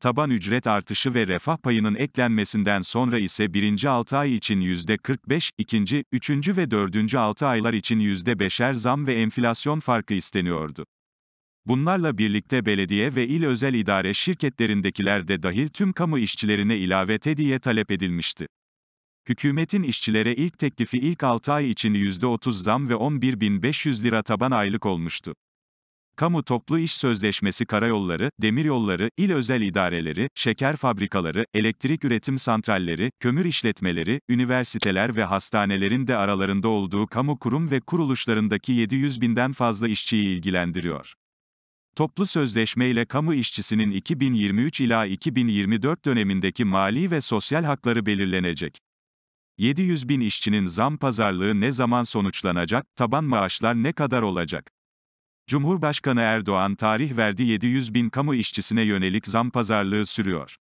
taban ücret artışı ve refah payının eklenmesinden sonra ise birinci 6 ay için %45, ikinci, üçüncü ve dördüncü 6 aylar için %5'er zam ve enflasyon farkı isteniyordu. Bunlarla birlikte belediye ve il özel idare şirketlerindekiler de dahil tüm kamu işçilerine ilave tediye talep edilmişti. Hükümetin işçilere ilk teklifi ilk 6 ay için %30 zam ve 11.500 lira taban aylık olmuştu kamu toplu iş sözleşmesi karayolları, demiryolları, il özel idareleri, şeker fabrikaları, elektrik üretim santralleri, kömür işletmeleri, üniversiteler ve hastanelerin de aralarında olduğu kamu kurum ve kuruluşlarındaki 700 binden fazla işçiyi ilgilendiriyor. Toplu sözleşme ile kamu işçisinin 2023 ila 2024 dönemindeki mali ve sosyal hakları belirlenecek. 700 bin işçinin zam pazarlığı ne zaman sonuçlanacak, taban maaşlar ne kadar olacak? Cumhurbaşkanı Erdoğan tarih verdi 700 bin kamu işçisine yönelik zam pazarlığı sürüyor.